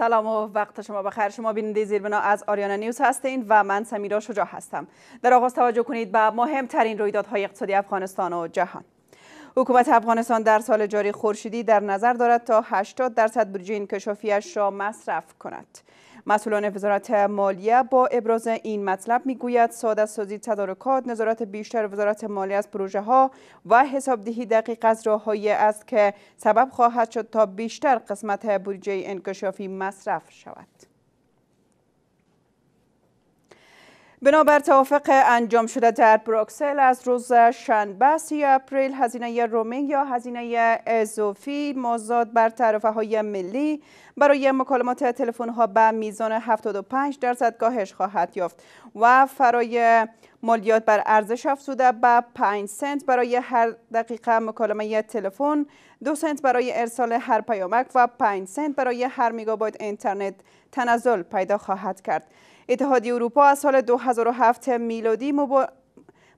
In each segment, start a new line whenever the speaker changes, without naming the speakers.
سلام و وقت شما بخیر شما بیننده زیربنا از آریانا نیوز هستین و من سمیرا شجاع هستم در آغاز توجه کنید به مهمترین رویدادهای اقتصادی افغانستان و جهان حکومت افغانستان در سال جاری خورشیدی در نظر دارد تا 80 درصد بودجه انکشافیش را مصرف کند مسئولان وزارت مالیه با ابراز این مطلب میگوید ساده سازی تدارکات نظارت بیشتر وزارت مالیه از پروژه ها و حسابدهی دقیق از راههایی است که سبب خواهد شد تا بیشتر قسمت بودجه انکشافی مصرف شود بنابر توافق انجام شده در بروکسل از روز شنبه سی اپریل هزینه رومینگ یا هزینه اضافی مازاد بر تعرفه های ملی برای مکالمات تلفن ها به میزان 75 درصد کاهش خواهد یافت و فرای مالیات بر ارزش افزوده به 5 سنت برای هر دقیقه مکالمه تلفن، 2 سنت برای ارسال هر پیامک و 5 سنت برای هر مگابایت اینترنت تنزل پیدا خواهد کرد. اتحادیه اروپا از سال 2007 میلادی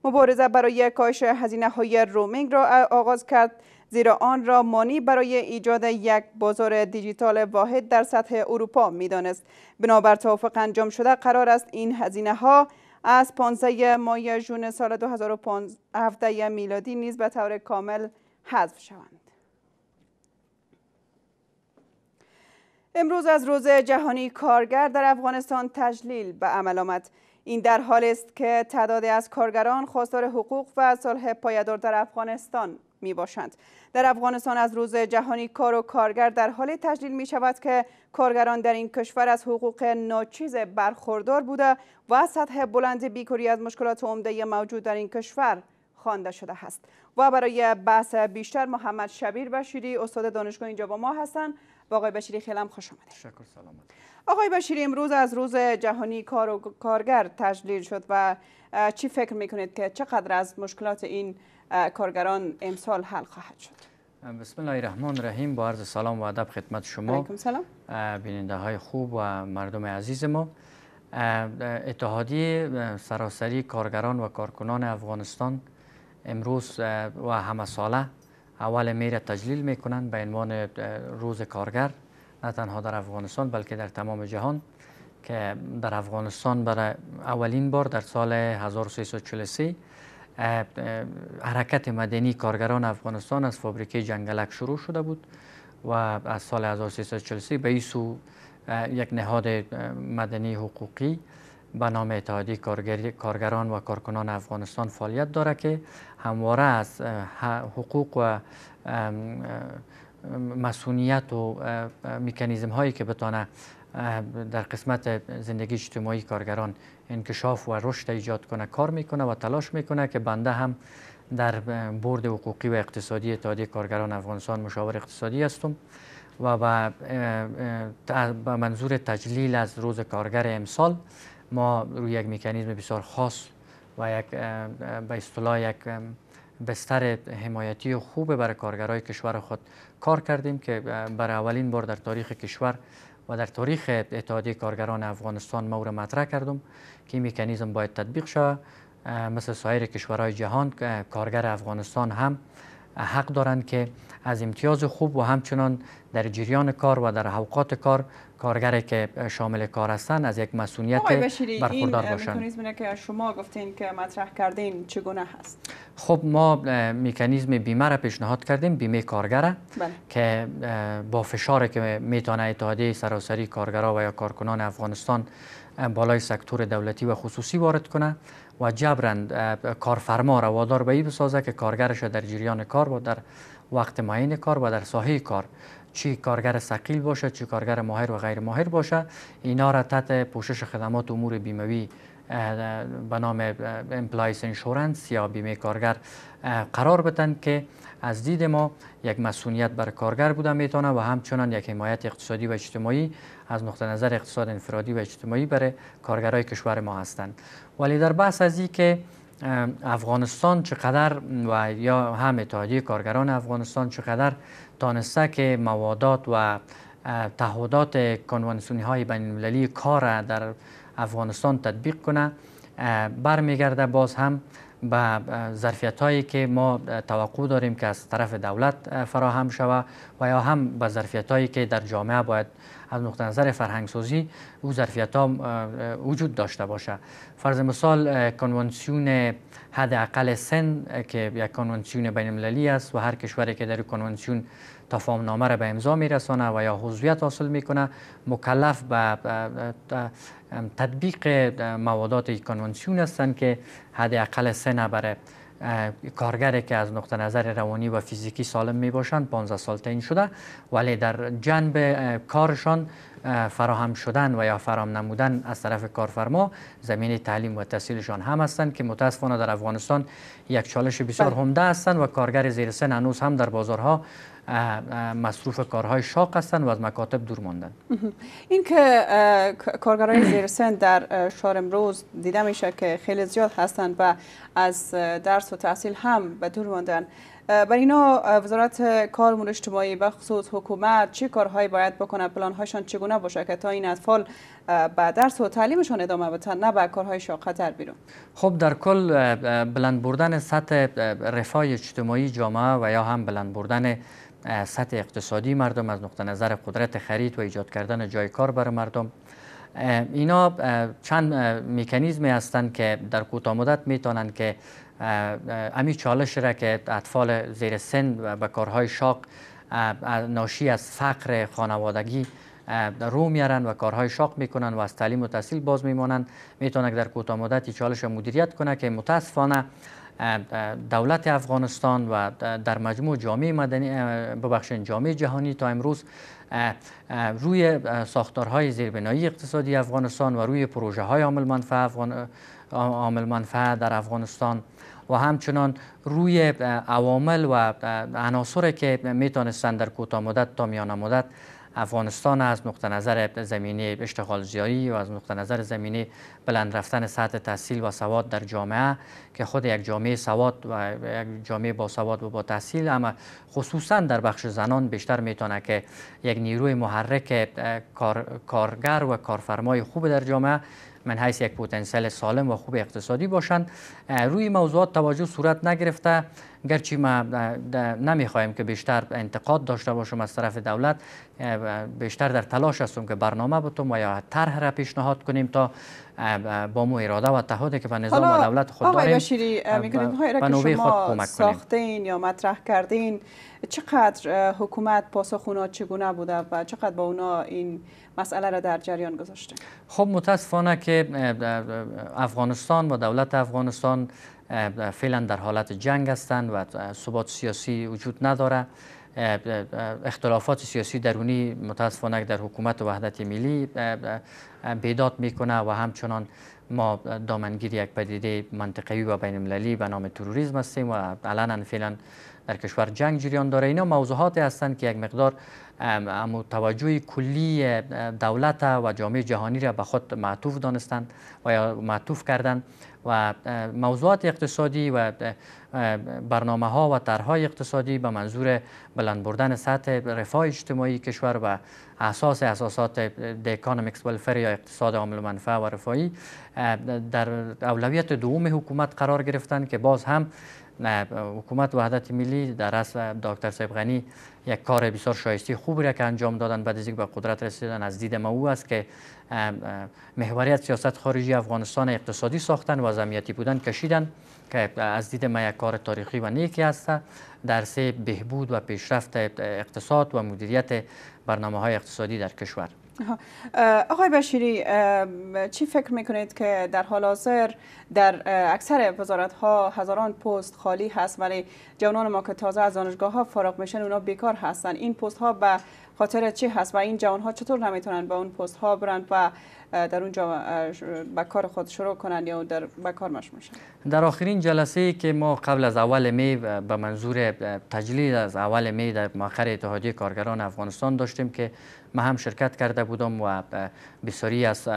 مبارزه برای کاهش هزینه های رومینگ را آغاز کرد زیرا آن را مانی برای ایجاد یک بازار دیجیتال واحد در سطح اروپا میدانست بنابر توافق انجام شده قرار است این هزینه ها از 15 ماه ژون سال 2017 میلادی نیز به طور کامل حذف شوند امروز از روز جهانی کارگر در افغانستان تجلیل به عمل آمد این در حال است که تعداد از کارگران خواستار حقوق و صلح پایدار در افغانستان می باشند. در افغانستان از روز جهانی کار و کارگر در حال تجلیل می شود که کارگران در این کشور از حقوق ناچیز برخوردار بوده و سطح بلند بیکاری از مشکلات عمده موجود در این کشور خوانده شده است و برای بحث بیشتر محمد شبیر بشیری استاد دانشگاه اینجا با ما هستند با آقای بشیری خیلی هم خوش آمده شکر سلامت آقای بشیری امروز از روز جهانی کار و کارگر تجلیل شد و چی فکر میکنید که چقدر از مشکلات این کارگران امسال حل خواهد شد
بسم الله الرحمن الرحیم با عرض سلام و ادب خدمت شما علیکم سلام بیننده های خوب و مردم عزیز ما اتحادی سراسری کارگران و کارکنان افغانستان امروز و همه ساله اول میره تجلیل میکنند به عنوان روز کارگر نه تنها در افغانستان بلکه در تمام جهان که در افغانستان برای اولین بار در سال 1343 حرکت مدنی کارگران افغانستان از فابریکه جنگلک شروع شده بود و از سال 1343 به این یک نهاد مدنی حقوقی به نام اتحادیه کارگران و کارکنان افغانستان فعالیت داره که همواره از حقوق و مسئولیت و میکانیزم هایی که بتانه در قسمت زندگی اجتماعی کارگران انکشاف و رشد ایجاد کنه کار میکنه و تلاش میکنه که بنده هم در برد حقوقی و اقتصادی اتحادیه کارگران افغانستان مشاور اقتصادی هستم و به منظور تجلیل از روز کارگر امسال ما روی یک مکانیزم بسیار خاص و یک به اصطلاح یک بستر حمایتی و خوب برای کارگرای کشور خود کار کردیم که برای اولین بار در تاریخ کشور و در تاریخ اتحادیه کارگران افغانستان ما مطرح کردم که این مکانیزم باید تطبیق شود مثل سایر کشورهای جهان کارگر افغانستان هم حق دارند که از امتیاز خوب و همچنان در جریان کار و در حوقات کار کارگری که شامل کار هستند از یک مسئولیت برخوردار باشند. میکانیزمی
که شما گفتین که مطرح کردین چگونه هست؟
خب ما مکانیزم بیمه را پیشنهاد کردیم بیمه کارگره بله. که با فشاری که میتونه اتحادیه سراسری کارگرا و یا کارکنان افغانستان بالای سکتور دولتی و خصوصی وارد کنه و جبرند کارفرما را وادار به این بسازه که کارگرش در جریان کار و در وقت معین کار و در ساحه کار چی کارگر سقیل باشه چی کارگر ماهر و غیر ماهر باشه اینا را تحت پوشش خدمات امور بیموی به نام امپلایس انشورنس یا بیمه کارگر قرار بدن که از دید ما یک مسئولیت بر کارگر بوده میتونه و همچنان یک حمایت اقتصادی و اجتماعی از نقطه نظر اقتصاد انفرادی و اجتماعی برای کارگرای کشور ما هستند ولی در بحث از این که افغانستان چقدر و یا هم اتحادیه کارگران افغانستان چقدر تانسته که موادات و تعهدات کنوانسیونی های بین المللی کار در افغانستان تطبیق کنه برمیگرده باز هم به ظرفیت هایی که ما توقع داریم که از طرف دولت فراهم شوه و یا هم به ظرفیت هایی که در جامعه باید از نقطه نظر فرهنگ سازی او ظرفیت ها وجود داشته باشه فرض مثال کنوانسیون حداقل سن که یک کنوانسیون بین المللی است و هر کشوری که در کنوانسیون تفاهم نامه را به امضا میرسانه و یا حضویت حاصل میکنه مکلف به تطبیق موادات کنوانسیون هستند که حداقل سن برای کارگری که از نقطه نظر روانی و فیزیکی سالم می باشند 15 سال این شده ولی در جنب کارشان فراهم شدن و یا فرام نمودن از طرف کارفرما زمینه تعلیم و تحصیلشان هم هستند که متاسفانه در افغانستان یک چالش بسیار بله. عمده هستند و کارگر زیر سن هنوز هم در بازارها مصروف کارهای شاق هستند و از مکاتب دور ماندن
این که کارگرای زیر سند در شهر امروز دیده میشه که خیلی زیاد هستند و از درس و تحصیل هم به دور ماندن بر اینا وزارت کار امور اجتماعی و خصوص حکومت چه کارهایی باید بکنه پلانهاشان چگونه باشه که تا این اطفال به درس و تعلیمشان ادامه بدن نه به کارهای شاقه تر بیرون
خب در کل بلند بردن سطح رفاه اجتماعی جامعه و یا هم بلند بردن سطح اقتصادی مردم از نقطه نظر قدرت خرید و ایجاد کردن جای کار بر مردم اینا چند میکانیزم هستند که در کوتاه مدت میتونن که امی چالش را که اطفال زیر سن و به کارهای شاق ناشی از فقر خانوادگی رو میارن و کارهای شاق میکنن و از تعلیم و تحصیل باز میمانند میتونن در کوتاه مدت چالش مدیریت کنه که متاسفانه دولت افغانستان و در مجموع جامعه مدنی ببخشید جامعه جهانی تا امروز روی ساختارهای زیربنایی اقتصادی افغانستان و روی پروژه های عامل منفعه عامل در افغانستان و همچنان روی عوامل و عناصری که میتونستند در کوتاه مدت تا میانه مدت افغانستان از نقطه نظر زمینه اشتغال زیایی و از نقطه نظر زمینه بلند رفتن سطح تحصیل و سواد در جامعه که خود یک جامعه سواد و یک جامعه با سواد و با تحصیل اما خصوصا در بخش زنان بیشتر میتونه که یک نیروی محرک کار، کارگر و کارفرمای خوب در جامعه من حیث یک پتانسیل سالم و خوب اقتصادی باشند روی موضوعات توجه صورت نگرفته گرچه ما نمیخوایم که بیشتر انتقاد داشته باشم از طرف دولت بیشتر در تلاش هستم که برنامه بتم و یا طرح را پیشنهاد کنیم تا با مو اراده و تعهدی که به نظام و دولت خود داریم بشیری میگویند که شما ساختین
یا مطرح کردین چقدر حکومت پاسخ اونا چگونه بوده و چقدر با اونا این مسئله را در جریان گذاشته
خب متاسفانه که افغانستان و دولت افغانستان فعلا در حالت جنگ هستند و ثبات سیاسی وجود نداره اختلافات سیاسی درونی متاسفانه در حکومت و وحدت ملی بیداد میکنه و همچنان ما دامنگیر یک پدیده منطقوی و بین المللی به نام تروریسم هستیم و الان فعلا در کشور جنگ جریان داره اینا موضوعاتی هستند که یک مقدار اما توجه کلی دولت و جامعه جهانی را به خود معطوف دانستند و یا معطوف کردند و موضوعات اقتصادی و برنامه ها و طرحهای اقتصادی به منظور بلند بردن سطح رفاه اجتماعی کشور و اساس اساسات دی اکانومیکس یا اقتصاد عامل منفعه و رفاهی در اولویت دوم حکومت قرار گرفتند که باز هم حکومت وحدت ملی در اصل دکتر صاحب غنی یک کار بسیار شایسته خوبی را که انجام دادن بعد از به قدرت رسیدن از دید ما او است که محوریت سیاست خارجی افغانستان اقتصادی ساختن و از بودن کشیدن که از دید ما یک کار تاریخی و نیکی است در سه بهبود و پیشرفت اقتصاد و مدیریت برنامه های اقتصادی در کشور
آقای بشیری چی فکر میکنید که در حال حاضر در اکثر وزارت ها هزاران پست خالی هست ولی جوانان ما که تازه از دانشگاه ها فارغ میشن اونا بیکار هستن این پست ها به خاطر چی هست و این جوان ها چطور نمیتونن به اون پست ها برند و در اونجا به کار خود شروع کنند یا در به کار مشمول
در آخرین جلسه ای که ما قبل از اول می به منظور تجلیل از اول می در مؤخر اتحادیه کارگران افغانستان داشتیم که ما هم شرکت کرده بودم و بسیاری از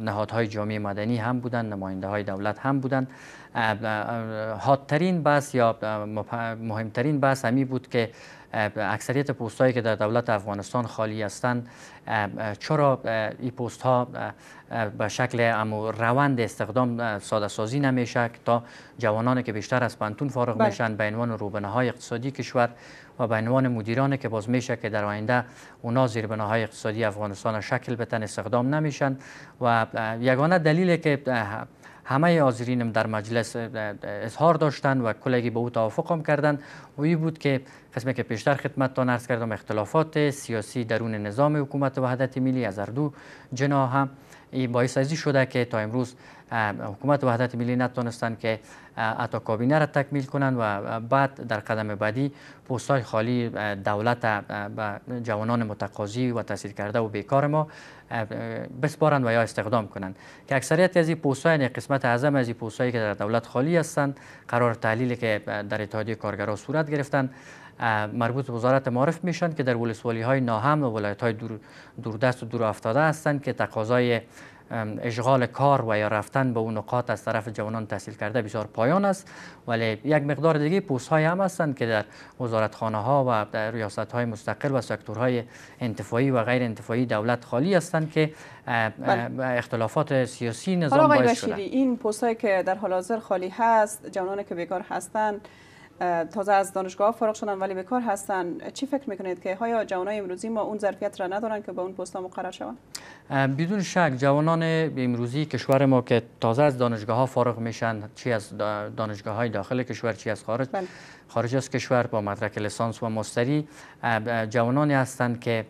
نهادهای جامعه مدنی هم بودند نماینده های دولت هم بودند حادترین بحث یا مهمترین بحث همی بود که اکثریت پست هایی که در دولت افغانستان خالی هستند چرا این پست ها به شکل امو روند استخدام ساده سازی نمیشه تا جوانان که بیشتر از پنتون فارغ بله. میشن به عنوان روبنه های اقتصادی کشور و به عنوان مدیران که باز میشه که در آینده اونا زیربناهای های اقتصادی افغانستان شکل بتن استخدام نمیشن و یگانه دلیلی که همه حاضرینم در مجلس اظهار داشتن و کلگی به او توافق هم کردن و این بود که قسمی که پیشتر خدمتتان عرض کردم اختلافات سیاسی درون نظام حکومت وحدت ملی از اردو دو جناح هم باعث ازی شده که تا امروز حکومت وحدت ملی نتونستند که حتی کابینه را تکمیل کنند و بعد در قدم بعدی پوستای خالی دولت به جوانان متقاضی و تاثیر کرده و بیکار ما بسپارند و یا استخدام کنند که اکثریت از این پوست یعنی قسمت اعظم از این که در دولت خالی هستند قرار تحلیلی که در اتحادیه کارگرها صورت گرفتند مربوط به وزارت معارف میشن که در ولسوالی های ناهم و ولایت های دور، دوردست و دور افتاده هستند که تقاضای اشغال کار و یا رفتن به اون نقاط از طرف جوانان تحصیل کرده بسیار پایان است ولی یک مقدار دیگه پوست های هم هستند که در وزارتخانه ها و در ریاست های مستقل و سکتورهای انتفاعی و غیر انتفاعی دولت خالی هستند که بله. اختلافات سیاسی نظام باعث شده
این پوست که در حال حاضر خالی هست جوانان که بیکار هستند تازه از دانشگاه فارغ شدن ولی به کار هستن چی فکر میکنید که های جوانای امروزی ما اون ظرفیت را ندارن که به اون پست مقرر شوند
بدون شک جوانان امروزی کشور ما که تازه از دانشگاه ها فارغ میشن چی از دانشگاه های داخل کشور چی از خارج بله. خارج از کشور با مدرک لسانس و مستری جوانانی هستند که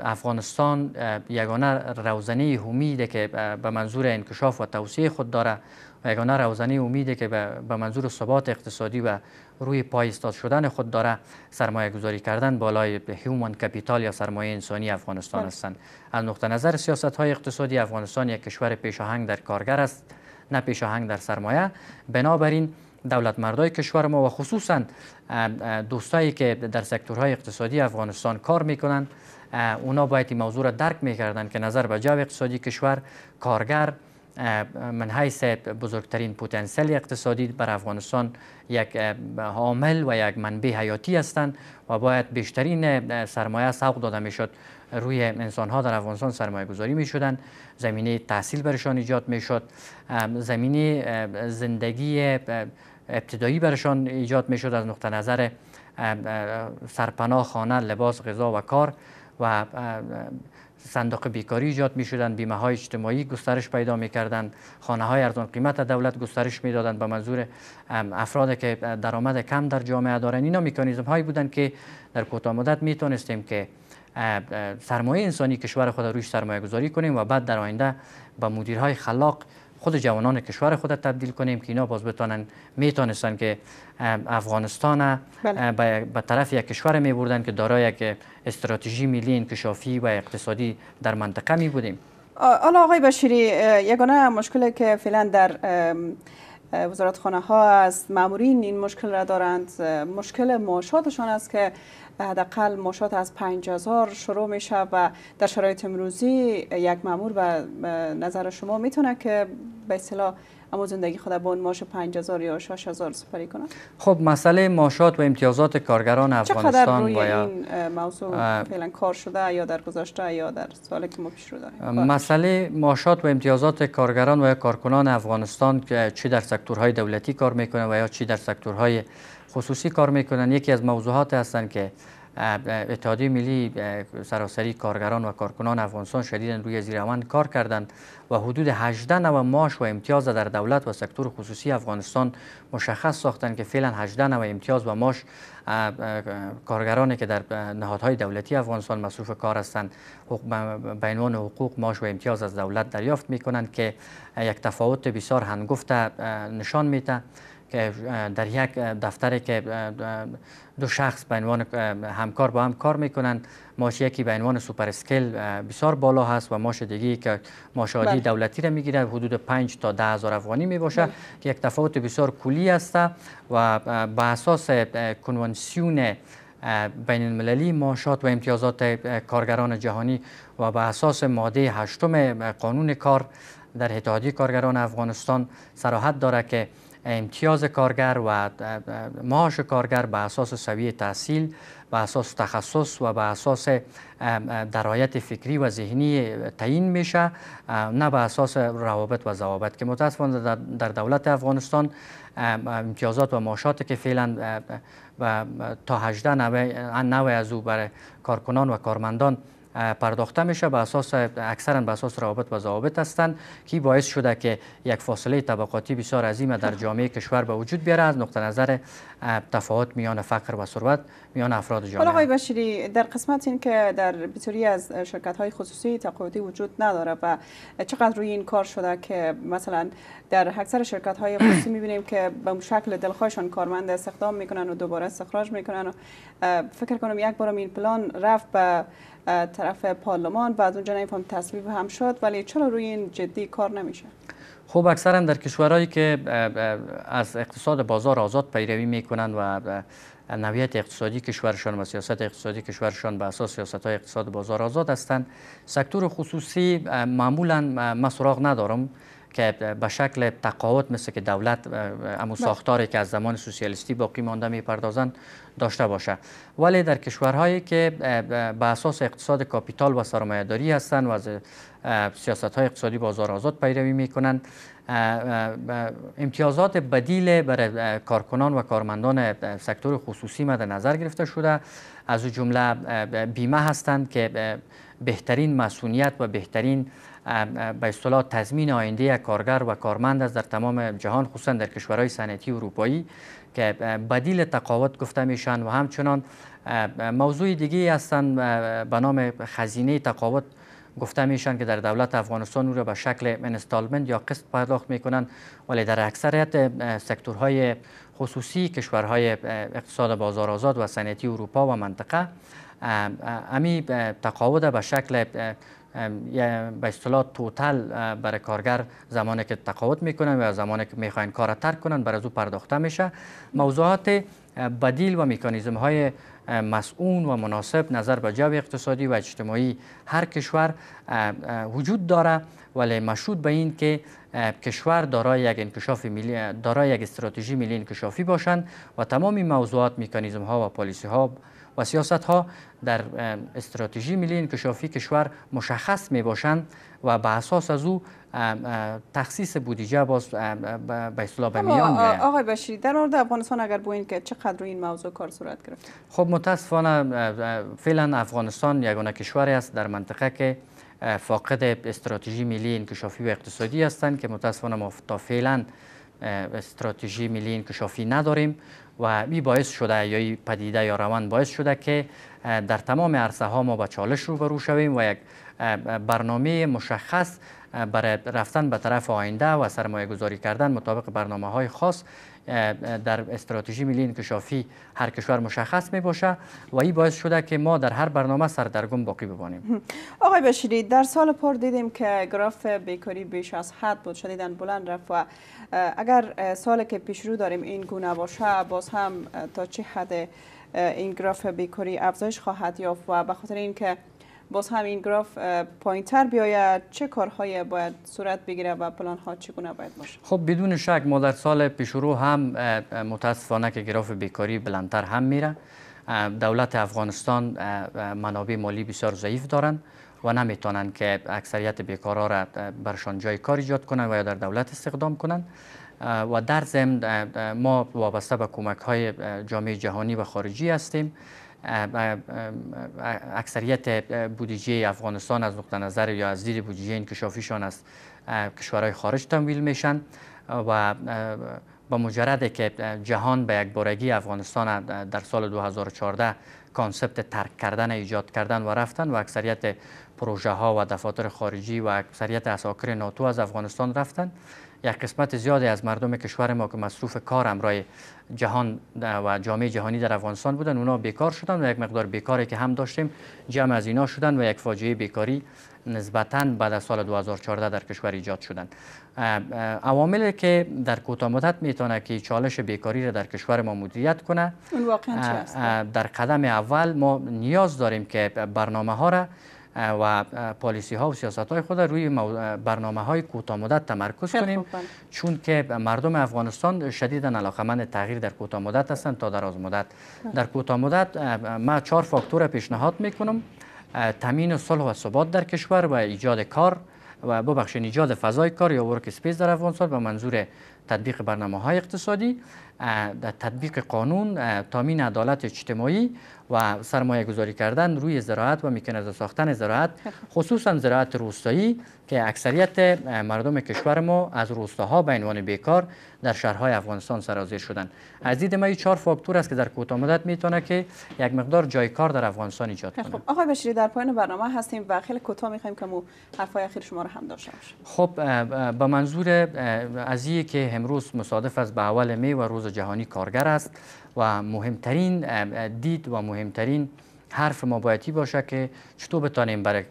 افغانستان یگانه روزنه همیده که به منظور انکشاف و توسعه خود داره و یگانه روزنه امیده که به منظور ثبات اقتصادی و روی پای شدن خود داره سرمایه گذاری کردن بالای هیومن کپیتال یا سرمایه انسانی افغانستان بله. هستند از نقطه نظر سیاست های اقتصادی افغانستان یک کشور پیشاهنگ در کارگر است نه پیشاهنگ در سرمایه بنابراین دولت مردای کشور ما و خصوصا دوستایی که در سکتورهای اقتصادی افغانستان کار میکنن اونا باید این موضوع را درک میکردن که نظر به جو اقتصادی کشور کارگر من بزرگترین پتانسیل اقتصادی بر افغانستان یک عامل و یک منبع حیاتی هستند و باید بیشترین سرمایه سوق داده می شد روی انسان ها در افغانستان سرمایه گذاری می شدن زمینه تحصیل برشان ایجاد می شد زمینه زندگی ابتدایی برشان ایجاد می از نقطه نظر سرپناه خانه لباس غذا و کار و صندوق بیکاری ایجاد می شدند بیمه های اجتماعی گسترش پیدا می خانه های ارزان قیمت دولت گسترش می به منظور افراد که درآمد کم در جامعه دارن اینا میکانیزم هایی بودند که در کوتاه مدت می تونستیم که سرمایه انسانی کشور خود روش سرمایه گذاری کنیم و بعد در آینده به مدیرهای خلاق خود جوانان کشور خود تبدیل کنیم که اینا باز بتانن میتونستن که افغانستان بله. به طرف یک کشور می بردن که دارای یک استراتژی ملی انکشافی و اقتصادی در منطقه می بودیم
حالا آقای بشیری یگانه مشکلی که فعلا در وزارتخانه ها از مامورین این مشکل را دارند مشکل معاشاتشان است که حداقل معاشات از 5000 شروع میشه و در شرایط امروزی یک مامور به نظر شما میتونه که به اصطلاح اما زندگی خود با اون ماش 5000 یا 6000 سپری کنن
خب مسئله ماشات و امتیازات کارگران افغانستان روی باید
این موضوع فعلا کار شده یا در گذشته یا در سالی که ما پیش رو داریم
مسئله ماشات و امتیازات کارگران و یا کارکنان افغانستان که چی در سکتورهای دولتی کار میکنن و یا چی در سکتورهای خصوصی کار میکنن یکی از موضوعات هستند که اتحادیه ملی سراسری کارگران و کارکنان افغانستان شدیدا روی زیروند کار کردند و حدود 18 نوع ماش و امتیاز در دولت و سکتور خصوصی افغانستان مشخص ساختند که فعلا 18 نوع امتیاز و ماش کارگرانی که در نهادهای دولتی افغانستان مصروف کار هستند به عنوان حقوق ماش و امتیاز از دولت دریافت می کنند که یک تفاوت بسیار هنگفته نشان می دهد. که در یک دفتری که دو شخص به عنوان همکار با هم کار میکنن ماش یکی به عنوان سوپر اسکیل بسیار بالا هست و ماش دیگه که ماش عادی بله. دولتی را میگیره حدود 5 تا 10 هزار افغانی میباشه که بله. یک تفاوت بسیار کلی است و به اساس کنوانسیون بین المللی ماشات و امتیازات کارگران جهانی و به اساس ماده هشتم قانون کار در اتحادیه کارگران افغانستان سراحت داره که امتیاز کارگر و معاش کارگر به اساس سویه تحصیل به اساس تخصص و به اساس درایت فکری و ذهنی تعیین میشه نه به اساس روابط و ضوابط که متاسفانه در دولت افغانستان امتیازات و معاشات که فعلا تا 18 نوی از او برای کارکنان و کارمندان پرداخته میشه به اساس اکثرا به اساس روابط و ضوابط هستند که باعث شده که یک فاصله طبقاتی بسیار عظیم در جامعه کشور به وجود بیاره از نقطه نظر تفاوت میان فقر و ثروت میان افراد جامعه آقای
بشیری در قسمت این که در بسیاری از شرکت های خصوصی تقاعدی وجود نداره و چقدر روی این کار شده که مثلا در اکثر شرکت های خصوصی میبینیم که به شکل دلخواهشان کارمند استخدام میکنن و دوباره استخراج میکنن و فکر کنم یک بار این پلان رفت به طرف پارلمان و از اونجا نمیفهم تصویب هم شد ولی چرا روی این جدی کار نمیشه
خب اکثرا در کشورهایی که از اقتصاد بازار آزاد پیروی میکنند و نویت اقتصادی کشورشان و سیاست اقتصادی کشورشان به اساس سیاست های اقتصاد بازار آزاد هستند سکتور خصوصی معمولا من سراغ ندارم که به شکل تقاوت مثل که دولت امو بله. ساختاری که از زمان سوسیالیستی باقی مانده میپردازند داشته باشه ولی در کشورهایی که به اساس اقتصاد کاپیتال و داری هستند و از سیاست های اقتصادی بازار آزاد پیروی میکنند امتیازات بدیل برای کارکنان و کارمندان سکتور خصوصی مد نظر گرفته شده از جمله بیمه هستند که بهترین مسئولیت و بهترین به اصطلاح تضمین آینده کارگر و کارمند است در تمام جهان خصوصا در کشورهای صنعتی اروپایی که بدیل تقاوت گفته میشن و همچنان موضوع دیگه هستن به نام خزینه تقاوت گفته میشن که در دولت افغانستان او را به شکل انستالمنت یا قسط پرداخت میکنن ولی در اکثریت سکتورهای خصوصی کشورهای اقتصاد بازار آزاد و صنعتی اروپا و منطقه امی تقاوت به شکل به اصطلاح توتل برای کارگر زمانی که تقاوت میکنن یا زمانی که میخواین کار ترک کنن برای او پرداخته میشه موضوعات بدیل و میکانیزم های مسئون و مناسب نظر به جو اقتصادی و اجتماعی هر کشور وجود داره ولی مشروط به این که کشور دارای یک انکشاف ملی دارای یک استراتژی ملی انکشافی باشند و تمام موضوعات میکانیزم ها و پالیسی ها و سیاست ها در استراتژی ملی انکشافی کشور مشخص می باشند و به اساس از او تخصیص بودجه باز به اصطلاح به میان آید
آقای بشیر در مورد افغانستان اگر بوین که چقدر این موضوع کار صورت گرفت
خب متاسفانه فعلا افغانستان یگانه کشوری است در منطقه که فاقد استراتژی ملی انکشافی و اقتصادی هستند که متاسفانه ما تا فعلا استراتژی ملی انکشافی نداریم و می باعث شده یا پدیده یا روان باعث شده که در تمام عرصه ها ما با چالش روبرو شویم و یک برنامه مشخص برای رفتن به طرف آینده و سرمایه گذاری کردن مطابق برنامه های خاص در استراتژی ملی انکشافی هر کشور مشخص می باشه و این باعث شده که ما در هر برنامه سردرگم باقی ببانیم
آقای بشیری در سال پر دیدیم که گراف بیکاری بیش از حد بود شدیدن بلند رفت و اگر سال که پیش رو داریم این گونه باشه باز هم تا چه حد این گراف بیکاری افزایش خواهد یافت و به خاطر اینکه باز همین گراف پایین تر بیاید چه کارهایی باید صورت بگیره و پلان ها چگونه باید باشه
خب بدون شک ما در سال پیش هم متاسفانه که گراف بیکاری بلندتر هم میره دولت افغانستان منابع مالی بسیار ضعیف دارند و نمیتونن که اکثریت بیکارا را برشان جای کار ایجاد کنند و یا در دولت استخدام کنند و در ضمن ما وابسته به کمک های جامعه جهانی و خارجی هستیم اکثریت بودجه افغانستان از نقطه نظر یا از دید بودجه انکشافیشان از کشورهای خارج تمویل میشن و با مجرد که جهان به یک بارگی افغانستان در سال 2014 کانسپت ترک کردن ایجاد کردن و رفتن و اکثریت پروژه ها و دفاتر خارجی و اکثریت اساکر ناتو از افغانستان رفتن یک قسمت زیادی از مردم کشور ما که مصروف کار امرای جهان و جامعه جهانی در افغانستان بودن اونا بیکار شدن و یک مقدار بیکاری که هم داشتیم جمع از اینا شدن و یک فاجعه بیکاری نسبتاً بعد از سال 2014 در کشور ایجاد شدن عواملی که در کوتاه مدت میتونه که چالش بیکاری را در کشور ما مدیریت کنه اون در قدم اول ما نیاز داریم که برنامه ها را و پالیسی ها و سیاست های خود روی برنامه های کوتاه مدت تمرکز کنیم بله. چون که مردم افغانستان شدیدا علاقمند تغییر در کوتا مدت هستند تا دراز مدت در بله. کوتا مدت ما چهار فاکتور پیشنهاد میکنم تامین صلح و ثبات در کشور و ایجاد کار و ببخشید ایجاد فضای کار یا ورک اسپیس در افغانستان به منظور تطبیق برنامه های اقتصادی در تطبیق قانون تامین عدالت اجتماعی و سرمایه گذاری کردن روی زراعت و میکنزه ساختن زراعت خصوصا زراعت روستایی که اکثریت مردم کشور ما از روستاها به عنوان بیکار در شهرهای افغانستان سرازیر شدن از دید ما چهار فاکتور است که در کوتاه مدت میتونه که یک مقدار جای کار در افغانستان ایجاد خب، کنه
خب آقای بشری در پایان برنامه هستیم و خیلی کوتاه میخوایم که مو حرفای اخیر شما رو هم داشته
خب به منظور از که امروز مصادف از به اول می و روز جهانی کارگر است و مهمترین دید و مهمترین حرف ما بایدی باشه که چطور بتانیم برای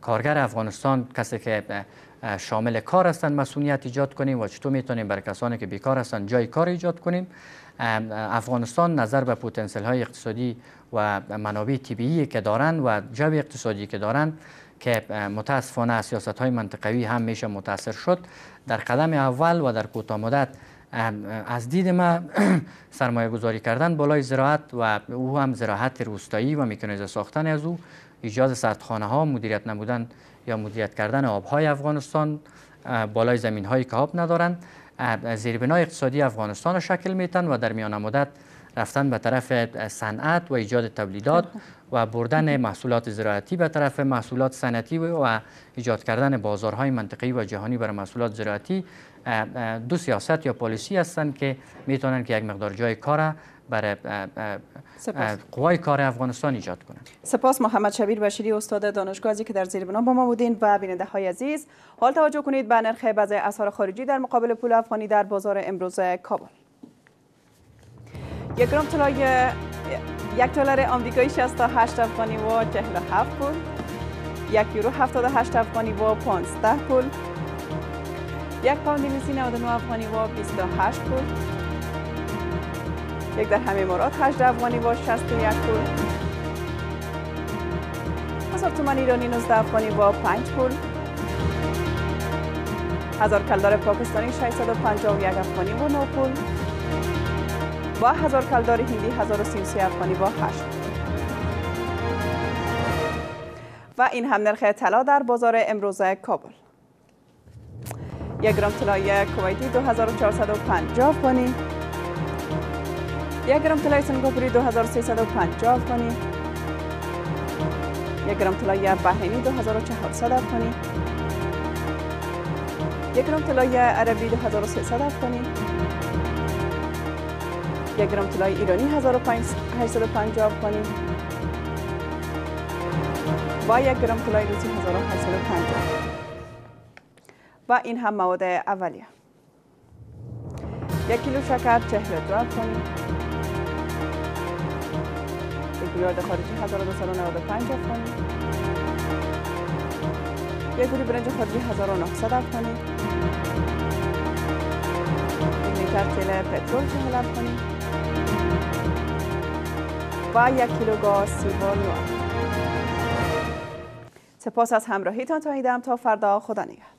کارگر افغانستان کسی که شامل کار هستند مسئولیت ایجاد کنیم و چطور میتونیم برای کسانی که بیکار هستند جای کار ایجاد کنیم افغانستان نظر به پتانسیل های اقتصادی و منابع طبیعی که دارند و جو اقتصادی که دارند که متاسفانه سیاست های منطقوی هم میشه متاثر شد در قدم اول و در کوتاه مدت از دید ما سرمایه گذاری کردن بالای زراعت و او هم زراعت روستایی و میکنه ساختن از او ایجاد سردخانه ها مدیریت نمودن یا مدیریت کردن آبهای افغانستان بالای زمین که آب ندارند زیربنای اقتصادی افغانستان را شکل میتن و در میان مدت رفتن به طرف صنعت و ایجاد تولیدات خب. و بردن محصولات زراعتی به طرف محصولات صنعتی و ایجاد کردن بازارهای منطقی و جهانی برای محصولات زراعتی دو سیاست یا پالیسی هستند که میتونن که یک مقدار جای کار برای قوای کار افغانستان ایجاد کنند
سپاس محمد شبیر بشیری استاد دانشگاهی که در زیر بنا با ما بودین و بیننده های عزیز حال توجه کنید به نرخ بعضی اسعار خارجی در مقابل پول افغانی در بازار امروز کابل یک گرم طلای یک دلار آمریکایی 68 افغانی و 47 پول یک یورو 78 افغانی و 15 پول یک پوند 299 افغانی وا 28 پول یک در همه مراد 8 افغانی وا 61 پول هزار تومن ایرانی 19 افغانی با 5 پول هزار کلدار پاکستانی 651 افغانی با 9 پول و هزار کلدار هندی 1033 افغانی با 8 و این هم نرخ طلا در بازار امروز کابل یک گرم طلای کویتی 2450 کنی یک گرم طلای سنگاپوری 2350 کنی یک گرم طلای بحرینی 2400 کنی یک گرم طلای عربی 2300 کنی یک گرم طلای ایرانی 1850 کنی و یک گرم طلای روسی 1850 و این هم مواد اولیه یک کیلو شکر 42 افغانی یک میلیارد خارجی پنج افغانی یک برنج خارجی 1900 افغانی یک میتر تیل پترول چهل افغانی و یک کیلو گاز 39 سپاس از همراهیتان تا تا فردا خدا نگهدار